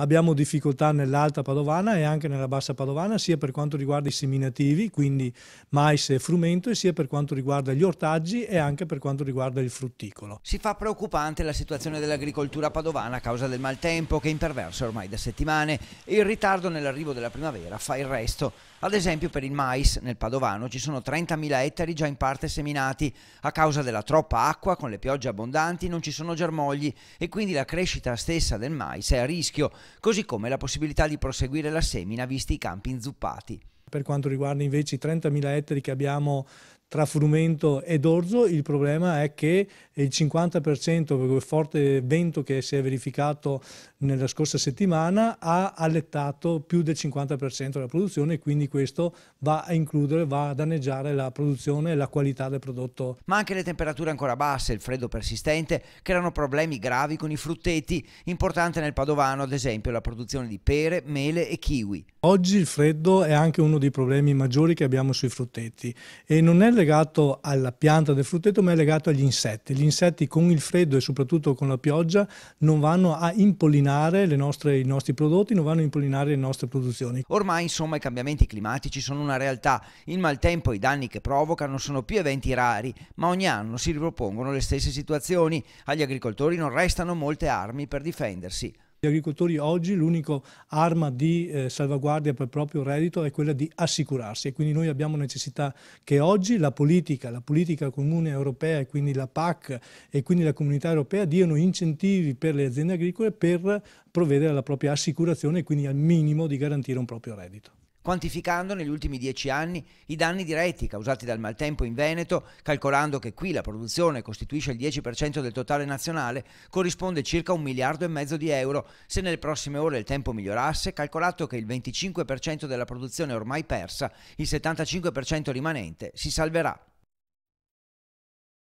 abbiamo difficoltà nell'alta padovana e anche nella bassa padovana, sia per quanto riguarda i seminativi, quindi mais e frumento, e sia per quanto riguarda gli ortaggi e anche per quanto riguarda il frutticolo. Si fa preoccupante la situazione dell'agricoltura padovana a causa del maltempo che imperversa ormai da settimane e il ritardo nell'arrivo della primavera fa il resto. Ad esempio per il mais nel padovano ci sono 30.000 ettari già in parte seminati. A causa della troppa acqua, con le piogge abbondanti, non ci sono germogli e quindi la crescita stessa del mais è a rischio così come la possibilità di proseguire la semina visti i campi inzuppati. Per quanto riguarda invece i 30.000 ettari che abbiamo tra frumento ed orzo, il problema è che il 50% quel forte vento che si è verificato nella scorsa settimana ha allettato più del 50% della produzione e quindi questo va a includere, va a danneggiare la produzione e la qualità del prodotto. Ma anche le temperature ancora basse, il freddo persistente, creano problemi gravi con i frutteti, importante nel padovano ad esempio la produzione di pere, mele e kiwi. Oggi il freddo è anche uno dei problemi maggiori che abbiamo sui frutteti e non è legato alla pianta del frutteto, ma è legato agli insetti. Gli insetti con il freddo e soprattutto con la pioggia non vanno a impollinare nostre, i nostri prodotti, non vanno a impollinare le nostre produzioni. Ormai insomma i cambiamenti climatici sono una realtà. Il maltempo e i danni che provocano sono più eventi rari, ma ogni anno si ripropongono le stesse situazioni. Agli agricoltori non restano molte armi per difendersi. Gli agricoltori oggi l'unica arma di eh, salvaguardia per il proprio reddito è quella di assicurarsi e quindi noi abbiamo necessità che oggi la politica, la politica comune europea e quindi la PAC e quindi la comunità europea diano incentivi per le aziende agricole per provvedere alla propria assicurazione e quindi al minimo di garantire un proprio reddito quantificando negli ultimi dieci anni i danni diretti causati dal maltempo in Veneto, calcolando che qui la produzione costituisce il 10% del totale nazionale, corrisponde circa un miliardo e mezzo di euro. Se nelle prossime ore il tempo migliorasse, calcolato che il 25% della produzione è ormai persa, il 75% rimanente si salverà.